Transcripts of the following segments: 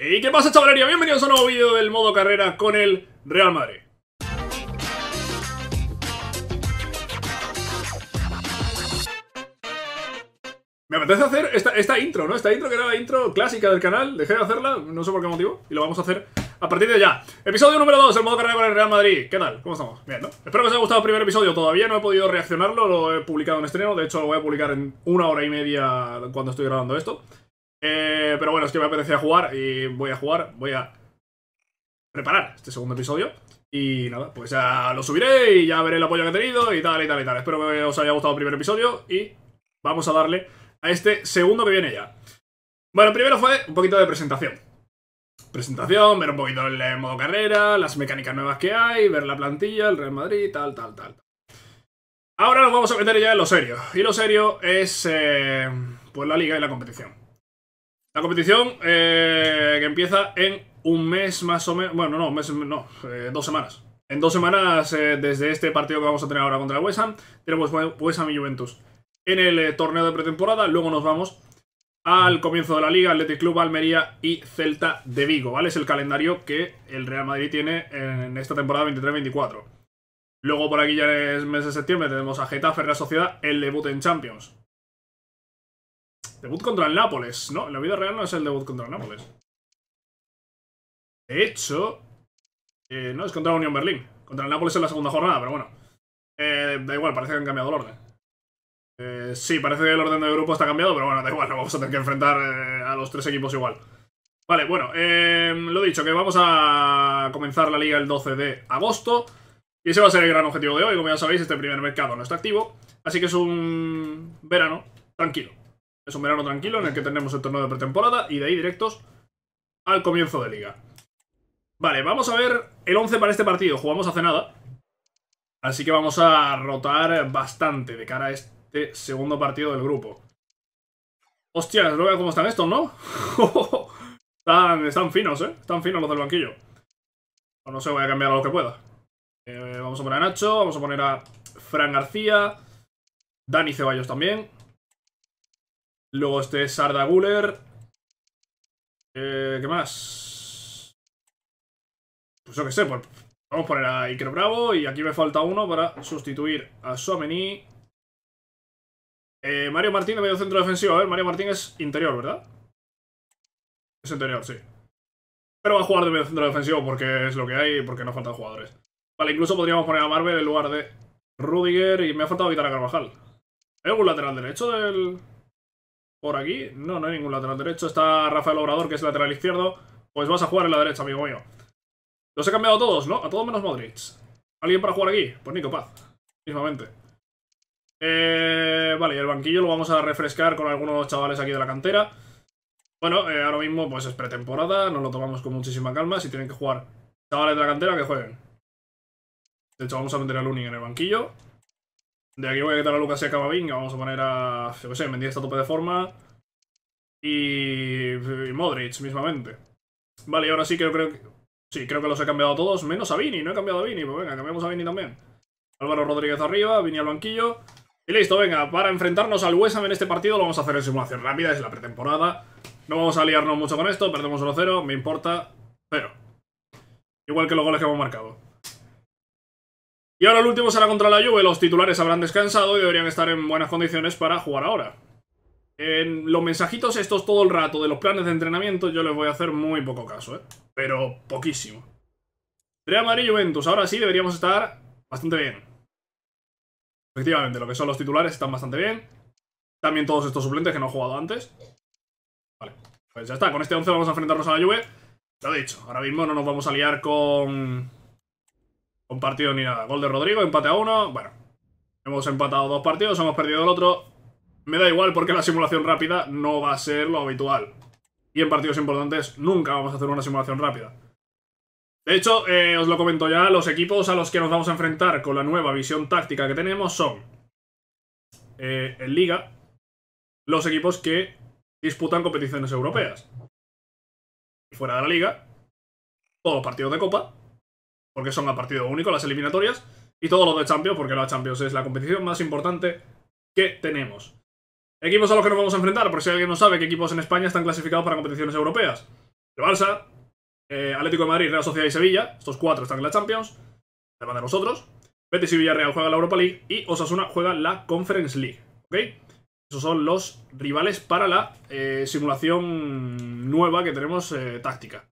¿Y qué pasa chavalería? Bienvenidos a un nuevo vídeo del modo carrera con el Real Madrid Me apetece hacer esta, esta, intro, ¿no? Esta intro que era la intro clásica del canal Dejé de hacerla, no sé por qué motivo Y lo vamos a hacer a partir de ya Episodio número 2, el modo carrera con el Real Madrid ¿Qué tal? ¿Cómo estamos? Bien, ¿no? Espero que os haya gustado el primer episodio Todavía no he podido reaccionarlo, lo he publicado en estreno De hecho lo voy a publicar en una hora y media cuando estoy grabando esto eh, pero bueno, es que me apetecía jugar y voy a jugar, voy a preparar este segundo episodio. Y nada, pues ya lo subiré y ya veré el apoyo que he tenido y tal y tal y tal. Espero que os haya gustado el primer episodio y vamos a darle a este segundo que viene ya. Bueno, primero fue un poquito de presentación. Presentación, ver un poquito el modo carrera, las mecánicas nuevas que hay, ver la plantilla, el Real Madrid, tal, tal, tal. Ahora nos vamos a meter ya en lo serio. Y lo serio es, eh, pues, la liga y la competición. La competición eh, que empieza en un mes más o menos. Bueno, no, eh, dos semanas. En dos semanas, eh, desde este partido que vamos a tener ahora contra el West tenemos West y Juventus en el torneo de pretemporada. Luego nos vamos al comienzo de la liga, Athletic Club, Almería y Celta de Vigo, ¿vale? Es el calendario que el Real Madrid tiene en esta temporada 23-24. Luego por aquí ya en mes de septiembre tenemos a Getafe, Real Sociedad, el debut en Champions. Debut contra el Nápoles. No, en la vida real no es el debut contra el Nápoles. De hecho... Eh, no, es contra la Unión Berlín. Contra el Nápoles en la segunda jornada, pero bueno. Eh, da igual, parece que han cambiado el orden. Eh, sí, parece que el orden del grupo está cambiado, pero bueno, da igual, no vamos a tener que enfrentar a los tres equipos igual. Vale, bueno, em, lo dicho, que vamos a comenzar la liga el 12 de agosto. Y ese va a ser el gran objetivo de hoy. Como ya sabéis, este primer mercado no está activo. Así que es un verano tranquilo. Es un verano tranquilo en el que tenemos el torneo de pretemporada y de ahí directos al comienzo de liga. Vale, vamos a ver el 11 para este partido. Jugamos hace nada. Así que vamos a rotar bastante de cara a este segundo partido del grupo. Hostias, no veo cómo están estos, ¿no? están, finos, ¿eh? Están finos los del banquillo. O pues no sé, voy a cambiar a lo que pueda. Eh, vamos a poner a Nacho, vamos a poner a Fran García, Dani Ceballos también. Luego este es eh, ¿Qué más? Pues yo qué sé, pues vamos a poner a Iker Bravo y aquí me falta uno para sustituir a Someni. Eh, Mario Martín de medio centro defensivo. A ver, Mario Martín es interior, ¿verdad? Es interior, sí. Pero va a jugar de medio centro defensivo porque es lo que hay y porque no faltan jugadores. Vale, incluso podríamos poner a Marvel en lugar de Rudiger y me ha faltado evitar a Carvajal. ¿Hay algún lateral derecho del...? por aquí. No, no hay ningún lateral derecho. Está Rafael Obrador, que es lateral izquierdo. Pues vas a jugar en la derecha, amigo mío. Los he cambiado a todos, ¿no? A todos menos Modric. ¿Alguien para jugar aquí? Pues Nico Paz, mismamente. Eh, vale, y el banquillo lo vamos a refrescar con algunos chavales aquí de la cantera. Bueno, eh, ahora mismo pues es pretemporada, nos lo tomamos con muchísima calma. Si tienen que jugar chavales de la cantera, que jueguen. De hecho, vamos a meter a Lunin en el banquillo. De aquí voy a quitar a Lucas y a Camavinga. Vamos a poner a. Yo qué sé, Mendy está tope de forma. Y, Modric, mismamente. Vale, ahora sí que creo que. Sí, creo que los he cambiado a todos, menos a Vini. No he cambiado a Vini, pues venga, cambiamos a Vini también. Álvaro Rodríguez arriba, Vini al banquillo. Y listo, venga, para enfrentarnos al West en este partido lo vamos a hacer en simulación rápida, es la pretemporada. No vamos a liarnos mucho con esto, perdemos 1-0, me importa, pero Igual que los goles que hemos marcado. Y ahora el último será contra la Juve. Los titulares habrán descansado y deberían estar en buenas condiciones para jugar ahora. En los mensajitos estos todo el rato de los planes de entrenamiento yo les voy a hacer muy poco caso, ¿eh? Pero poquísimo. Real Madrid Juventus. Ahora sí deberíamos estar bastante bien. Efectivamente, lo que son los titulares están bastante bien. También todos estos suplentes que no he jugado antes. Vale, pues ya está. Con este 11 vamos a enfrentarnos a la Juve. Lo dicho, ahora mismo no nos vamos a liar con un partido ni nada. Gol de Rodrigo, empate a uno. Bueno, hemos empatado dos partidos, hemos perdido el otro. Me da igual porque la simulación rápida no va a ser lo habitual. Y en partidos importantes nunca vamos a hacer una simulación rápida. De hecho, eh, os lo comento ya, los equipos a los que nos vamos a enfrentar con la nueva visión táctica que tenemos son en eh, Liga, los equipos que disputan competiciones europeas. Y fuera de la Liga, todos los partidos de Copa porque son a partido único las eliminatorias, y todo lo de Champions, porque la Champions es la competición más importante que tenemos. Equipos a los que nos vamos a enfrentar, por si alguien no sabe qué equipos en España están clasificados para competiciones europeas. El Barça, eh, Atlético de Madrid, Real Sociedad y Sevilla, estos cuatro están en la Champions, además de nosotros. Betis y Villarreal juegan la Europa League y Osasuna juega la Conference League, ¿ok? Esos son los rivales para la eh, simulación nueva que tenemos eh, táctica.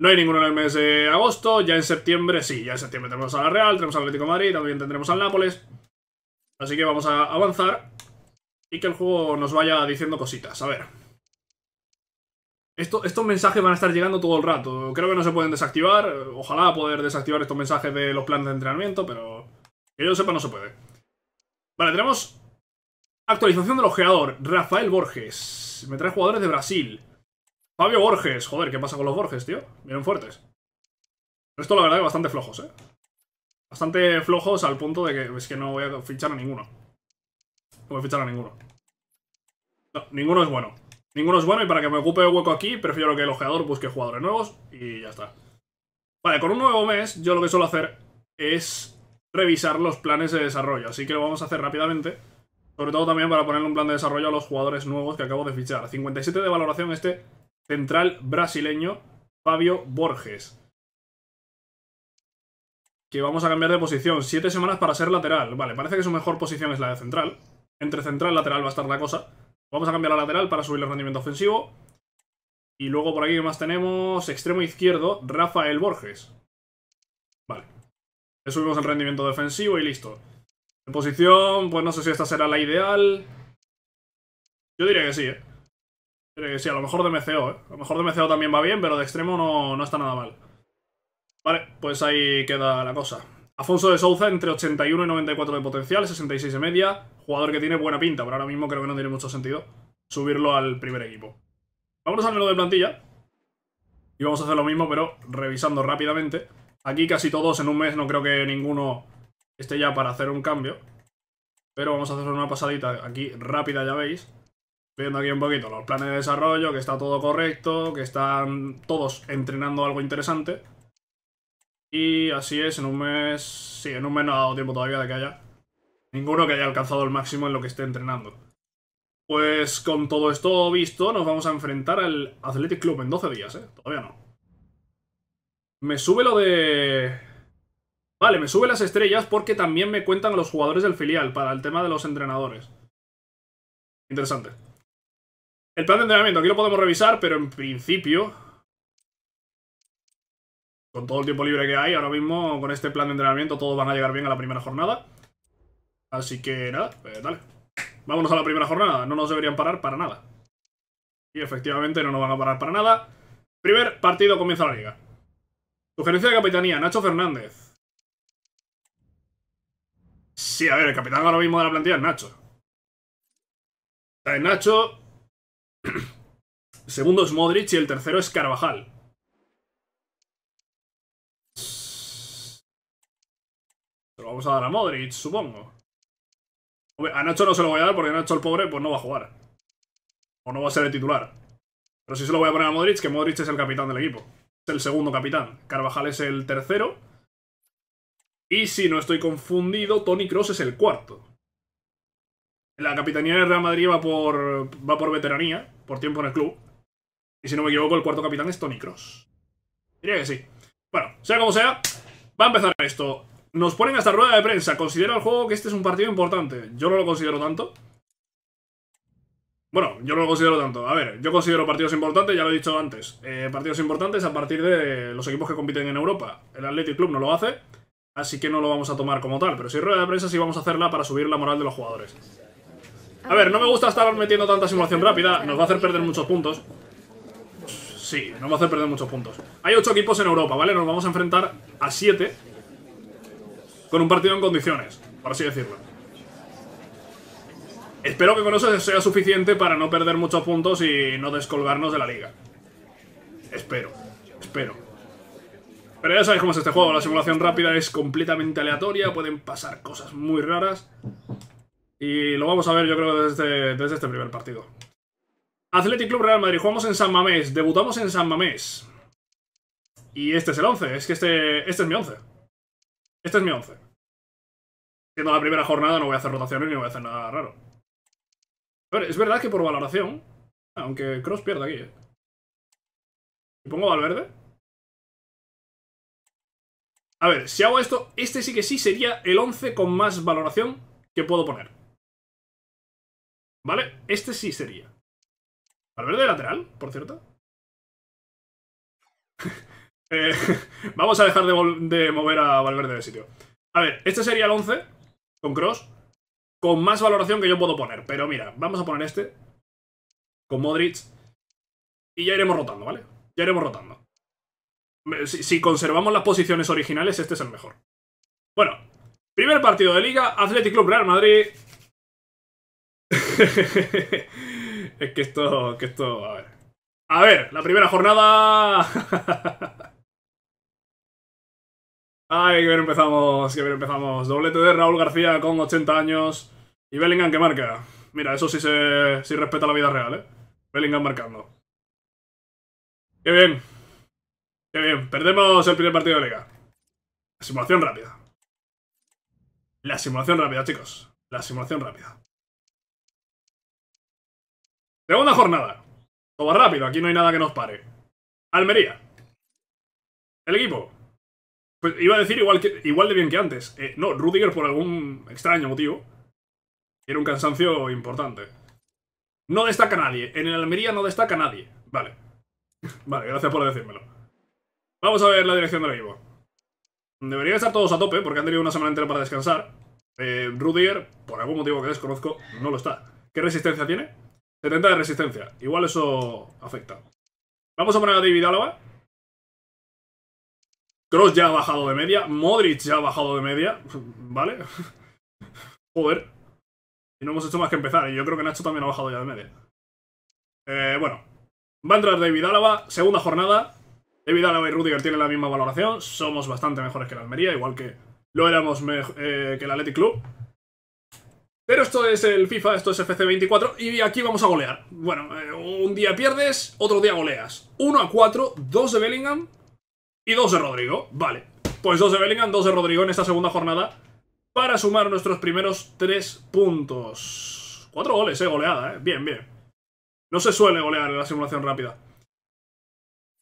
No hay ninguno en el mes de agosto. Ya en septiembre, sí, ya en septiembre tenemos a la Real, tenemos al Atlético de Madrid, también tendremos al Nápoles. Así que vamos a avanzar y que el juego nos vaya diciendo cositas. A ver. Esto, estos mensajes van a estar llegando todo el rato. Creo que no se pueden desactivar. Ojalá poder desactivar estos mensajes de los planes de entrenamiento, pero que yo sepa no se puede. Vale, tenemos actualización del ojeador. Rafael Borges. Me trae jugadores de Brasil. Fabio Borges. Joder, ¿qué pasa con los Borges, tío? Vienen fuertes. Esto la verdad es bastante flojos, ¿eh? Bastante flojos al punto de que es que no voy a fichar a ninguno. No voy a fichar a ninguno. No, ninguno es bueno. Ninguno es bueno y para que me ocupe hueco aquí, prefiero que el ojeador busque jugadores nuevos y ya está. Vale, con un nuevo mes yo lo que suelo hacer es revisar los planes de desarrollo, así que lo vamos a hacer rápidamente. Sobre todo también para ponerle un plan de desarrollo a los jugadores nuevos que acabo de fichar. 57 de valoración este central brasileño Fabio Borges. Que vamos a cambiar de posición. Siete semanas para ser lateral. Vale, parece que su mejor posición es la de central. Entre central y lateral va a estar la cosa. Vamos a cambiar a lateral para subir el rendimiento ofensivo. Y luego por aquí ¿qué más tenemos extremo izquierdo, Rafael Borges. Vale. Le subimos el rendimiento defensivo y listo. En posición, pues no sé si esta será la ideal. Yo diría que sí, ¿eh? Pero sí, a lo mejor de MCO, ¿eh? A lo mejor de MCO también va bien, pero de extremo no, no está nada mal. Vale, pues ahí queda la cosa. Afonso de Souza entre 81 y 94 de potencial, 66 de media. Jugador que tiene buena pinta, pero ahora mismo creo que no tiene mucho sentido subirlo al primer equipo. Vamos al menú de plantilla. Y vamos a hacer lo mismo, pero revisando rápidamente. Aquí casi todos en un mes, no creo que ninguno esté ya para hacer un cambio. Pero vamos a hacer una pasadita aquí rápida, ya veis viendo aquí un poquito los planes de desarrollo, que está todo correcto, que están todos entrenando algo interesante. Y así es, en un mes... Sí, en un mes no ha dado tiempo todavía de que haya ninguno que haya alcanzado el máximo en lo que esté entrenando. Pues con todo esto visto, nos vamos a enfrentar al Athletic Club en 12 días, ¿eh? Todavía no. Me sube lo de... Vale, me sube las estrellas porque también me cuentan los jugadores del filial para el tema de los entrenadores. Interesante. El plan de entrenamiento aquí lo podemos revisar, pero en principio... Con todo el tiempo libre que hay, ahora mismo con este plan de entrenamiento todos van a llegar bien a la primera jornada. Así que nada, pues dale. Vámonos a la primera jornada, no nos deberían parar para nada. Y efectivamente no nos van a parar para nada. Primer partido comienza la liga. Sugerencia de capitanía, Nacho Fernández. Sí, a ver, el capitán ahora mismo de la plantilla es Nacho. en Nacho, Segundo es Modric y el tercero es Carvajal. Se lo vamos a dar a Modric, supongo. A Nacho no se lo voy a dar porque Nacho el pobre pues no va a jugar. O no va a ser el titular. Pero sí se lo voy a poner a Modric, que Modric es el capitán del equipo. Es el segundo capitán. Carvajal es el tercero. Y si no estoy confundido, Tony Cross es el cuarto. La capitanía de Real Madrid va por, va por veteranía, por tiempo en el club. Y si no me equivoco, el cuarto capitán es Tony Cross. Diría que sí. Bueno, sea como sea, va a empezar esto. Nos ponen hasta rueda de prensa. Considera el juego que este es un partido importante. Yo no lo considero tanto. Bueno, yo no lo considero tanto. A ver, yo considero partidos importantes, ya lo he dicho antes. Eh, partidos importantes a partir de los equipos que compiten en Europa. El Athletic Club no lo hace, así que no lo vamos a tomar como tal. Pero si rueda de prensa sí vamos a hacerla para subir la moral de los jugadores. A ver, no me gusta estar metiendo tanta simulación rápida, nos va a hacer perder muchos puntos. Sí, nos va a hacer perder muchos puntos. Hay ocho equipos en Europa, ¿vale? Nos vamos a enfrentar a 7 con un partido en condiciones, por así decirlo. Espero que con eso sea suficiente para no perder muchos puntos y no descolgarnos de la liga. Espero, espero. Pero ya sabéis cómo es este juego, la simulación rápida es completamente aleatoria, pueden pasar cosas muy raras. Y lo vamos a ver, yo creo, desde, desde este primer partido. Athletic Club Real Madrid, jugamos en San Mamés, debutamos en San Mamés. Y este es el 11, es que este, este es mi 11. Este es mi 11. Siendo la primera jornada no voy a hacer rotaciones ni voy a hacer nada raro. A ver, es verdad que por valoración, aunque Cross pierda aquí, ¿eh? Si pongo Valverde... A ver, si hago esto, este sí que sí sería el 11 con más valoración que puedo poner. ¿Vale? Este sí sería. Valverde lateral, por cierto. Eh, vamos a dejar de, mover a Valverde de sitio. A ver, este sería el 11, con Cross, con más valoración que yo puedo poner. Pero mira, vamos a poner este, con Modric, y ya iremos rotando, ¿vale? Ya iremos rotando. Si, si conservamos las posiciones originales, este es el mejor. Bueno, primer partido de Liga, Athletic Club Real Madrid, es que esto, que esto, a ver. A ver, la primera jornada. Ay, qué bien empezamos, qué bien empezamos. Doblete de Raúl García con 80 años y Bellingham que marca. Mira, eso sí se sí respeta la vida real, ¿eh? Bellingham marcando. Qué bien. Qué bien. Perdemos el primer partido de liga. La simulación rápida. La simulación rápida, chicos. La simulación rápida. Segunda jornada. Todo va rápido, aquí no hay nada que nos pare. Almería. El equipo. Pues iba a decir igual, igual de bien que antes. Eh, no, Rudiger por algún extraño motivo. Era un cansancio importante. No destaca nadie. En el Almería no destaca nadie. Vale. Vale, gracias por decírmelo. Vamos a ver la dirección del equipo. Deberían estar todos a tope porque han tenido una semana entera para descansar. Eh, Rudiger, por algún motivo que desconozco, no lo está. ¿Qué resistencia tiene? 70 de resistencia. Igual eso afecta. Vamos a poner a David Álava. Cross ya ha bajado de media. Modric ya ha bajado de media. ¿Vale? Joder. Y no hemos hecho más que empezar. Y yo creo que Nacho también ha bajado ya de media. Eh, bueno. Va a entrar David Álava. Segunda jornada. David Álava y Rudiger tienen la misma valoración. Somos bastante mejores que la Almería. Igual que lo éramos eh, que el Athletic Club. Pero esto es el FIFA, esto es FC24 y aquí vamos a golear. Bueno, eh, un día pierdes, otro día goleas. 1 a 4, 2 de Bellingham y 2 de Rodrigo. Vale, pues 2 de Bellingham, 2 de Rodrigo en esta segunda jornada para sumar nuestros primeros 3 puntos. 4 goles, eh, goleada, eh. Bien, bien. No se suele golear en la simulación rápida.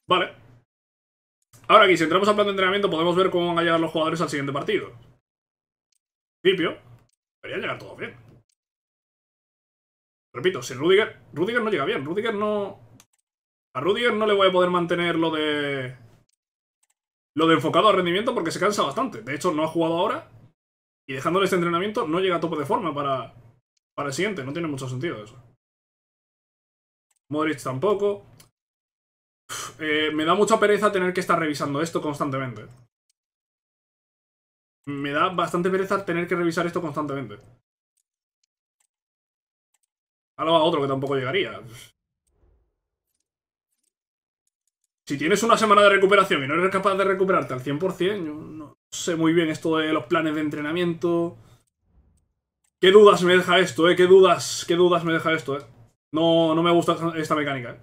Vale. Ahora aquí, si entramos al plan de entrenamiento podemos ver cómo van a llegar los jugadores al siguiente partido. Tipio. Debería llegar todo bien. Repito, si Rudiger... Rudiger no llega bien. Rudiger no... A Rudiger no le voy a poder mantener lo de... Lo de enfocado a rendimiento porque se cansa bastante. De hecho, no ha jugado ahora. Y dejándole este entrenamiento no llega a tope de forma para... Para el siguiente. No tiene mucho sentido eso. Modric tampoco. Eh, me da mucha pereza tener que estar revisando esto constantemente me da bastante pereza tener que revisar esto constantemente. Ahora va otro que tampoco llegaría. Si tienes una semana de recuperación y no eres capaz de recuperarte al 100%, yo no sé muy bien esto de los planes de entrenamiento. ¿Qué dudas me deja esto, eh? ¿Qué dudas, qué dudas me deja esto, eh? No, no me gusta esta mecánica, eh.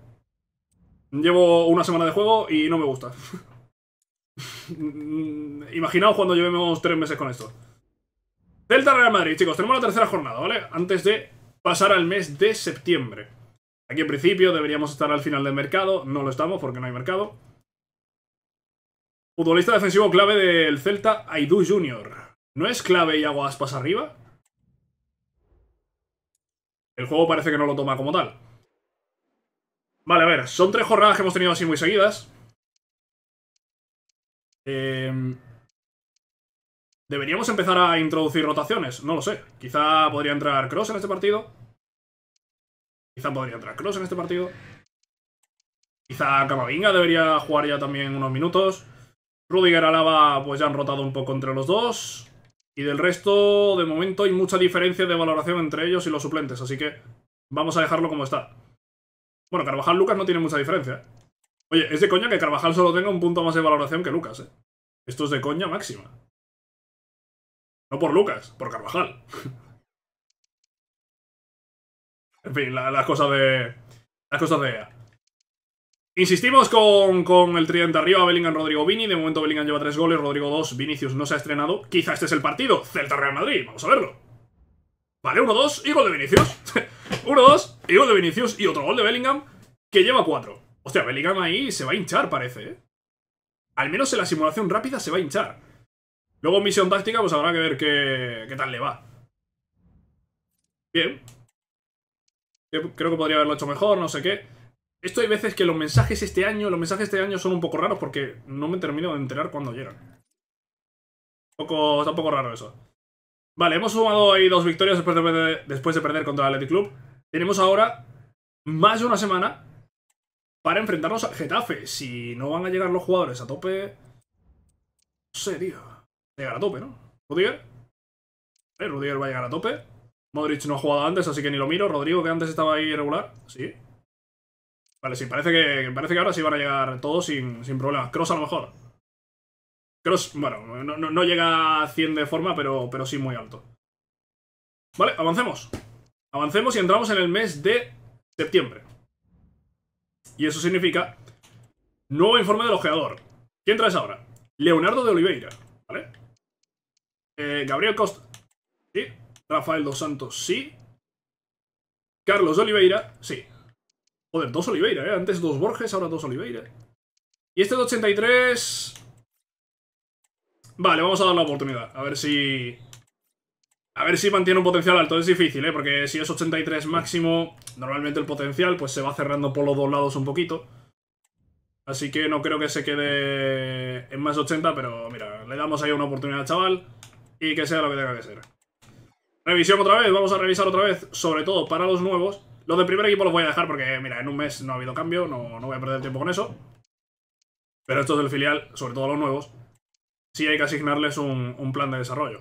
Llevo una semana de juego y no me gusta. Mm, imaginaos cuando llevemos tres meses con esto. Celta Real Madrid, chicos, tenemos la tercera jornada, ¿vale? Antes de pasar al mes de septiembre. Aquí en principio deberíamos estar al final del mercado, no lo estamos porque no hay mercado. Futbolista defensivo clave del Celta, Aidú Junior. ¿No es clave y Aguas pasa arriba? El juego parece que no lo toma como tal. Vale, a ver, son tres jornadas que hemos tenido así muy seguidas. Em, ¿Deberíamos empezar a introducir rotaciones? No lo sé. Quizá podría entrar Cross en este partido. Quizá podría entrar Cross en este partido. Quizá Camavinga debería jugar ya también unos minutos. Rudiger Alaba pues ya han rotado un poco entre los dos. Y del resto, de momento, hay mucha diferencia de valoración entre ellos y los suplentes, así que vamos a dejarlo como está. Bueno, Carvajal Lucas no tiene mucha diferencia. ¿eh? Oye, es de coña que Carvajal solo tenga un punto más de valoración que Lucas, ¿eh? Esto es de coña máxima. No por Lucas, por Carvajal. en fin, las cosas de... Las cosas de Insistimos con, el tridente arriba, Bellingham, Rodrigo, Vini. De momento Bellingham lleva tres goles, Rodrigo dos, Vinicius no se ha estrenado. Quizá este es el partido. Celta-Real Madrid, vamos a verlo. Vale, 1-2 y gol de Vinicius. 1-2 y gol de Vinicius y otro gol de Bellingham que lleva cuatro. Hostia, Bellingham ahí se va a hinchar, parece, ¿eh? Al menos en la simulación rápida se va a hinchar. Luego en misión táctica, pues habrá que ver qué, qué tal le va. Bien. Eh, creo que podría haberlo hecho mejor, no sé qué. Esto hay veces que los mensajes este año, los mensajes este año son un poco raros porque no me termino de enterar cuando llegan. poco, está un poco raro eso. Vale, hemos sumado ahí dos victorias después de, después de perder contra el Athletic Club. Tenemos ahora más de una semana para enfrentarnos a Getafe. Si no van a llegar los jugadores a tope... No sé, tío. Llegar a tope, ¿no? Rudiger. Eh, Rudiger va a llegar a tope. Modric no ha jugado antes, así que ni lo miro. Rodrigo, que antes estaba ahí regular, Sí. Vale, sí, parece que, parece que ahora sí van a llegar todos sin, sin problemas. Cross a lo mejor. Cross, bueno, no, llega a 100 de forma, pero, pero sí muy alto. Vale, avancemos. Avancemos y entramos en el mes de septiembre. Y eso significa nuevo informe del ojeador. ¿Quién traes ahora? Leonardo de Oliveira, ¿vale? Eh, Gabriel Costa, sí. Rafael Dos Santos, sí. Carlos de Oliveira, sí. Joder, dos Oliveira, ¿eh? Antes dos Borges, ahora dos Oliveira. Y este de 83... Vale, vamos a dar la oportunidad. A ver si... A ver si mantiene un potencial alto, es difícil, ¿eh? Porque si es 83 máximo, normalmente el potencial pues se va cerrando por los dos lados un poquito. Así que no creo que se quede en más de 80, pero mira, le damos ahí una oportunidad al chaval y que sea lo que tenga que ser. Revisión otra vez, vamos a revisar otra vez, sobre todo para los nuevos. Los del primer equipo los voy a dejar porque, mira, en un mes no ha habido cambio, no, voy a perder tiempo con eso. Pero estos del filial, sobre todo los nuevos, sí hay que asignarles un plan de desarrollo.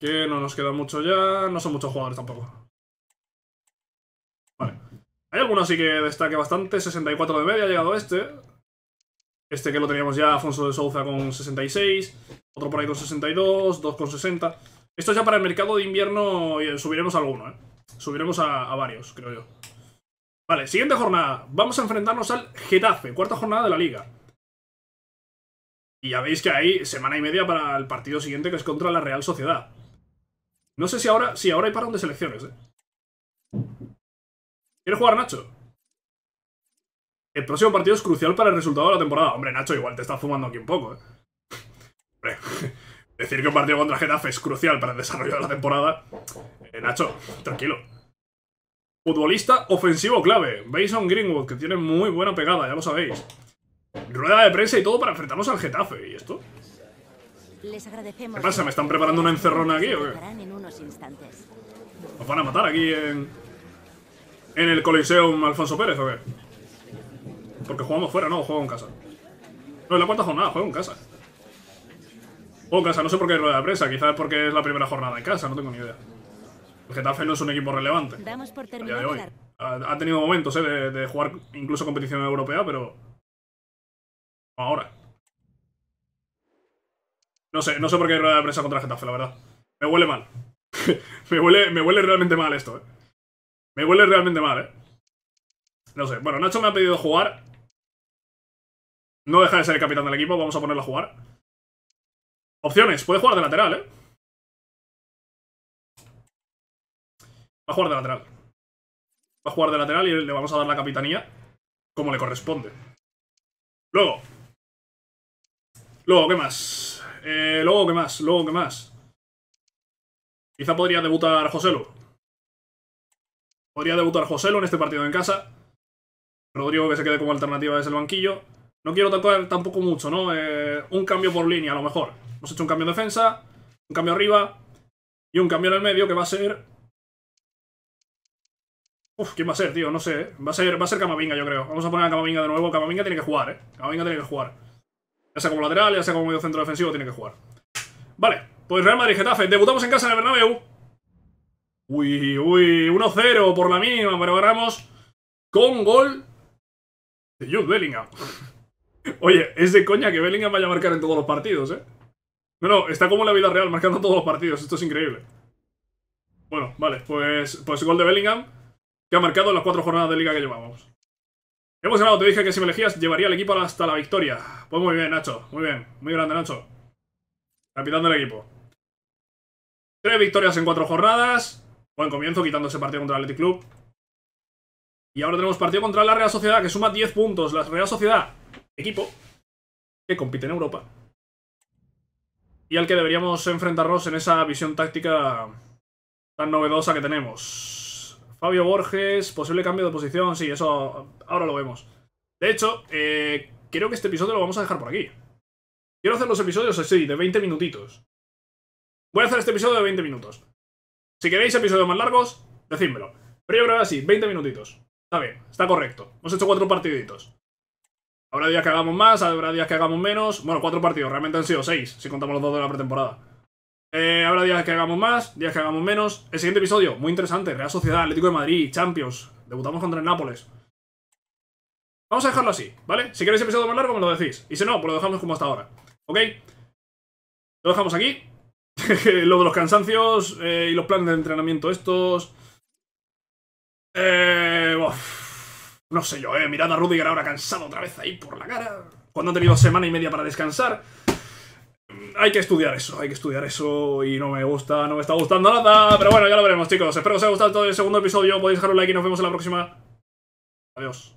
Que no nos queda mucho ya. No son muchos jugadores tampoco. Vale. Hay algunos así que destaque bastante. 64 de media ha llegado este. Este que lo teníamos ya, Afonso de Souza con 66. Otro por ahí con 62. Dos con 60. Esto ya para el mercado de invierno eh, subiremos a alguno, ¿eh? Subiremos a varios, creo yo. Vale, siguiente jornada. Vamos a enfrentarnos al Getafe, cuarta jornada de la liga. Y ya veis que hay semana y media para el partido siguiente que es contra la Real Sociedad. No sé si ahora... ahora hay parón de selecciones, ¿eh? ¿Quieres jugar, Nacho? El próximo partido es crucial para el resultado de la temporada. Hombre, Nacho, igual te está fumando aquí un poco, ¿eh? decir que un partido contra Getafe es crucial para el desarrollo de la temporada... Eh, Nacho, tranquilo. Futbolista ofensivo clave. Bason Greenwood, que tiene muy buena pegada, ya lo sabéis. Rueda de prensa y todo para enfrentarnos al Getafe. ¿Y esto? ¿Qué pasa? ¿Me están preparando una encerrona aquí o qué? En unos instantes. ¿Nos van a matar aquí en. en el Coliseum Alfonso Pérez o qué? Porque jugamos fuera, no, juego en casa. No, es la cuarta jornada, juego en casa. Juego en casa, no sé por qué rueda de presa quizás porque es la primera jornada en casa, no tengo ni idea. El Getafe no es un equipo relevante. a día de hoy. Ha, tenido momentos eh, de jugar incluso competición europea, pero. Ahora. No sé, no sé por qué hay rueda de prensa contra Getafe, la verdad. Me huele mal. me, huele, me huele realmente mal esto, eh. Me huele realmente mal, eh. No sé. Bueno, Nacho me ha pedido jugar. No deja de ser el capitán del equipo, vamos a ponerlo a jugar. Opciones, puede jugar de lateral, eh. Va a jugar de lateral. Va a jugar de lateral y le vamos a dar la capitanía como le corresponde. Luego. Luego, ¿qué más? Eh, luego, ¿qué más? Luego, ¿qué más? Quizá podría debutar Joselo. Podría debutar Joselo en este partido en casa. Rodrigo que se quede como alternativa desde el banquillo. No quiero tocar tampoco mucho, ¿no? Eh, un cambio por línea, a lo mejor. Hemos hecho un cambio de defensa, un cambio arriba y un cambio en el medio que va a ser... Uf, ¿quién va a ser, tío? No sé, ¿eh? Va a ser, va a ser Camavinga, yo creo. Vamos a poner a Camavinga de nuevo. Camavinga tiene que jugar, ¿eh? Camavinga tiene que jugar. Ya sea como lateral, ya sea como medio centro defensivo, tiene que jugar. Vale, pues Real Madrid-Getafe. Debutamos en casa en el Bernabéu. Uy, uy, 1-0 por la mínima, pero ganamos con gol de Jude Bellingham. Oye, es de coña que Bellingham vaya a marcar en todos los partidos, ¿eh? No, no, está como en la vida real, marcando todos los partidos. Esto es increíble. Bueno, vale, pues, pues gol de Bellingham, que ha marcado en las cuatro jornadas de liga que llevábamos. Hemos ganado, te dije que si me elegías llevaría el equipo hasta la victoria. Pues muy bien, Nacho. Muy bien. Muy grande, Nacho. Capitán del equipo. Tres victorias en cuatro jornadas. Buen comienzo, quitando ese partido contra el Athletic Club. Y ahora tenemos partido contra la Real Sociedad, que suma 10 puntos. La Real Sociedad, equipo, que compite en Europa. Y al que deberíamos enfrentarnos en esa visión táctica tan novedosa que tenemos. Fabio Borges, posible cambio de posición, sí, eso ahora lo vemos. De hecho, quiero eh, creo que este episodio lo vamos a dejar por aquí. Quiero hacer los episodios así, de 20 minutitos. Voy a hacer este episodio de 20 minutos. Si queréis episodios más largos, decídmelo. Pero yo creo que así, 20 minutitos. Está bien, está correcto. Hemos hecho cuatro partiditos. Habrá días que hagamos más, habrá días que hagamos menos. Bueno, cuatro partidos, realmente han sido seis, si contamos los dos de la pretemporada habrá eh, días que hagamos más, días que hagamos menos. El siguiente episodio, muy interesante. Real Sociedad, Atlético de Madrid, Champions. Debutamos contra el Nápoles. Vamos a dejarlo así, ¿vale? Si queréis episodio más largo me lo decís. Y si no, pues lo dejamos como hasta ahora. ¿Ok? Lo dejamos aquí. lo de los cansancios eh, y los planes de entrenamiento estos... Eh, no sé yo, eh. Mirad a Rudiger ahora cansado otra vez ahí por la cara. Cuando ha tenido semana y media para descansar hay que estudiar eso, hay que estudiar eso y no me gusta, no me está gustando nada. Pero bueno, ya lo veremos, chicos. Espero que os haya gustado todo el segundo episodio. Podéis dejar un like y nos vemos en la próxima. Adiós.